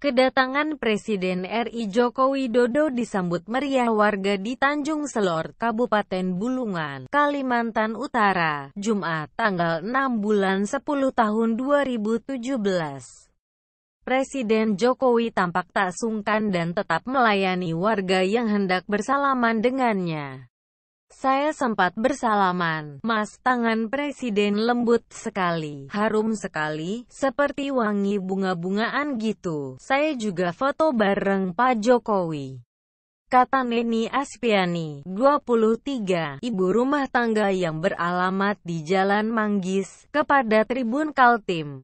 Kedatangan Presiden RI Joko Widodo disambut meriah warga di Tanjung Selor, Kabupaten Bulungan, Kalimantan Utara, Jumat, tanggal 6 bulan 10 tahun 2017. Presiden Jokowi tampak tak sungkan dan tetap melayani warga yang hendak bersalaman dengannya. Saya sempat bersalaman, mas, tangan presiden lembut sekali, harum sekali, seperti wangi bunga-bungaan gitu. Saya juga foto bareng Pak Jokowi. Kata Neni Aspiani, 23, ibu rumah tangga yang beralamat di Jalan Manggis, kepada Tribun Kaltim.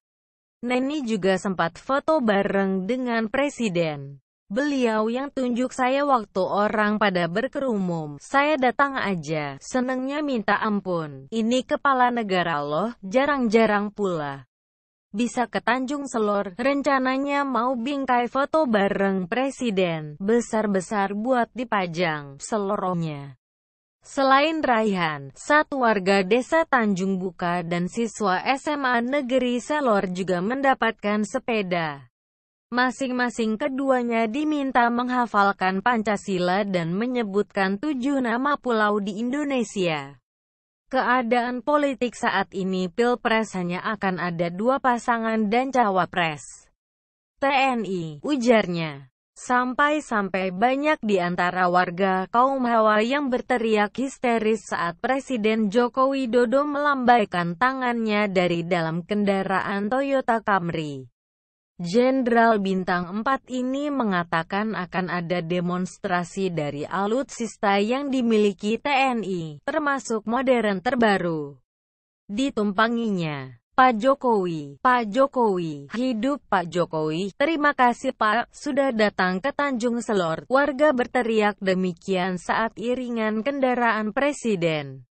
Neni juga sempat foto bareng dengan presiden. Beliau yang tunjuk saya waktu orang pada berkerumum. Saya datang aja, senengnya minta ampun. Ini kepala negara loh, jarang-jarang pula. Bisa ke Tanjung Selor, rencananya mau bingkai foto bareng presiden. Besar-besar buat dipajang, seloronya. Selain Raihan, satu warga desa Tanjung Buka dan siswa SMA Negeri Selor juga mendapatkan sepeda. Masing-masing keduanya diminta menghafalkan Pancasila dan menyebutkan tujuh nama pulau di Indonesia. Keadaan politik saat ini Pilpres hanya akan ada dua pasangan dan cawapres. TNI, ujarnya. Sampai-sampai banyak di antara warga kaum Hawa yang berteriak histeris saat Presiden Joko Widodo melambaikan tangannya dari dalam kendaraan Toyota Camry. Jenderal Bintang 4 ini mengatakan akan ada demonstrasi dari alutsista yang dimiliki TNI, termasuk modern terbaru. Ditumpanginya, Pak Jokowi, Pak Jokowi, hidup Pak Jokowi, terima kasih Pak, sudah datang ke Tanjung Selor. Warga berteriak demikian saat iringan kendaraan Presiden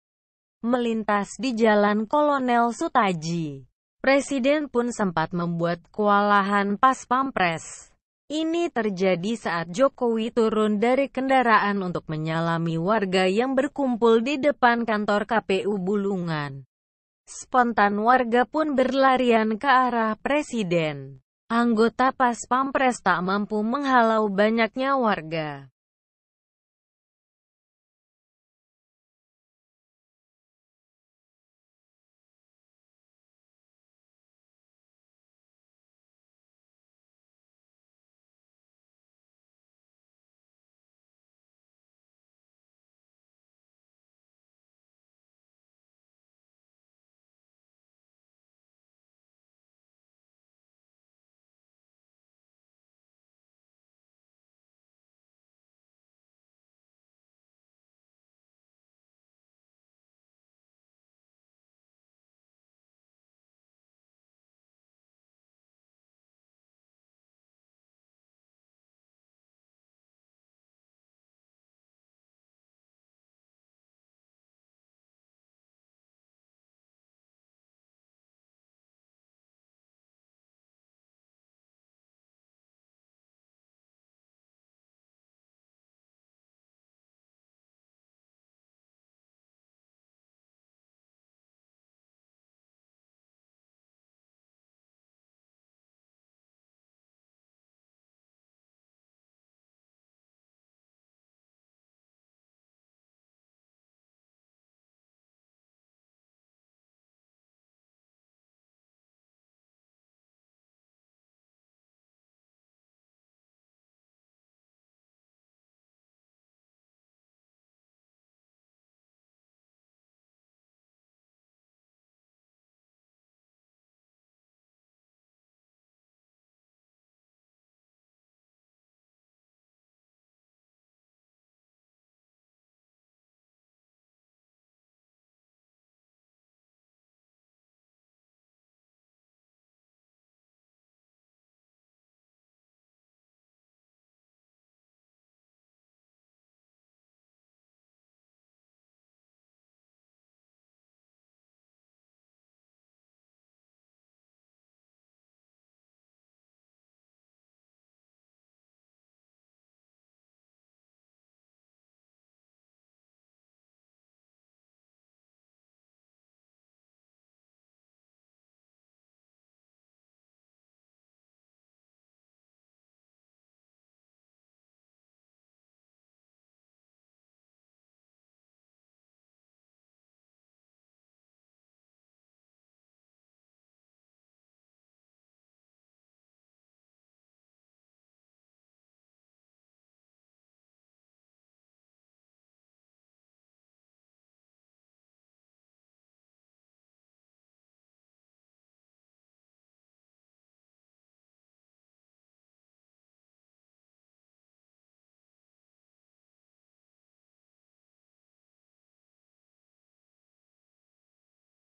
melintas di Jalan Kolonel Sutaji. Presiden pun sempat membuat kewalahan pas pampres. Ini terjadi saat Jokowi turun dari kendaraan untuk menyalami warga yang berkumpul di depan kantor KPU Bulungan. Spontan warga pun berlarian ke arah presiden. Anggota pas pampres tak mampu menghalau banyaknya warga.